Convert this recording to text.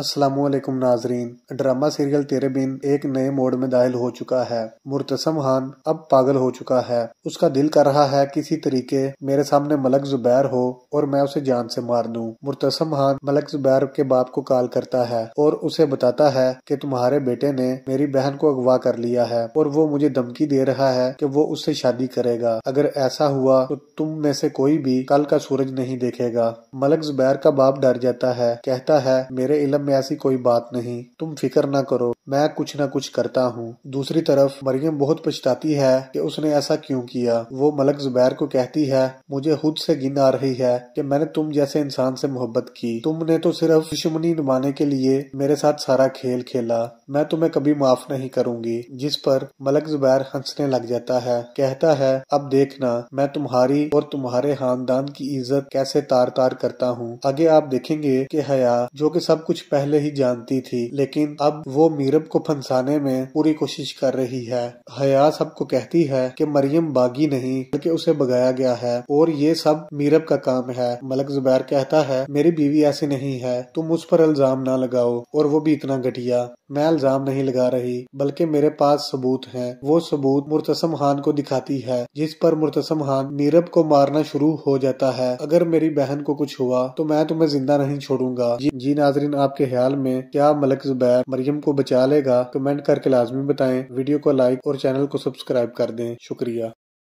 असलम नाजरीन drama serial तेरे बिन एक नए मोड में दाखिल हो चुका है मुर्तसम खान अब पागल हो चुका है उसका दिल कर रहा है किसी तरीके मेरे सामने मलक जुबैर हो और मैं उसे जान से मार दूं मुर्तसम खान मलक जुबैर के बाप को कॉल करता है और उसे बताता है कि तुम्हारे बेटे ने मेरी बहन को अगवा कर लिया है और वो मुझे धमकी दे रहा है कि वो उससे शादी करेगा अगर ऐसा हुआ तो तुम में से कोई भी कल का सूरज नहीं देखेगा मलक जुबैर का बाप डर जाता है कहता है मेरे इलम में ऐसी कोई बात नहीं तुम फिक्र ना करो मैं कुछ ना कुछ करता हूँ दूसरी तरफ मरियम बहुत पछताती है कि उसने ऐसा क्यों किया वो मलक जुबैर को कहती है मुझे खुद से गिन आ रही है कि मैंने तुम जैसे इंसान से मोहब्बत की तुमने तो सिर्फ दुश्मनी निभाने के लिए मेरे साथ सारा खेल खेला मैं तुम्हें कभी माफ नहीं करूंगी जिस पर मलक जुबैर हंसने लग जाता है कहता है अब देखना मैं तुम्हारी और तुम्हारे खानदान की इज्जत कैसे तार तार करता हूँ आगे आप देखेंगे की हया जो की सब कुछ पहले ही जानती थी लेकिन अब वो मीर मरियम को फंसाने में पूरी कोशिश कर रही है हया सबको कहती है कि मरियम बागी नहीं बल्कि उसे भगाया गया है और ये सब मीरब का काम है मलक जुबैर कहता है मेरी बीवी ऐसी नहीं है तुम उस पर इल्जाम ना लगाओ और वो भी इतना घटिया मैं इल्जाम नहीं लगा रही बल्कि मेरे पास सबूत है वो सबूत मुर्तसम खान को दिखाती है जिस पर मुर्तसम खान मीरब को मारना शुरू हो जाता है अगर मेरी बहन को कुछ हुआ तो मैं तुम्हें जिंदा नहीं छोड़ूंगा जी, जी नाजरीन आपके ख्याल में क्या मलक जुबैर मरियम को बचा ख्याल कमेंट करके लाजमी बताएं वीडियो को लाइक और चैनल को सब्सक्राइब कर दें शुक्रिया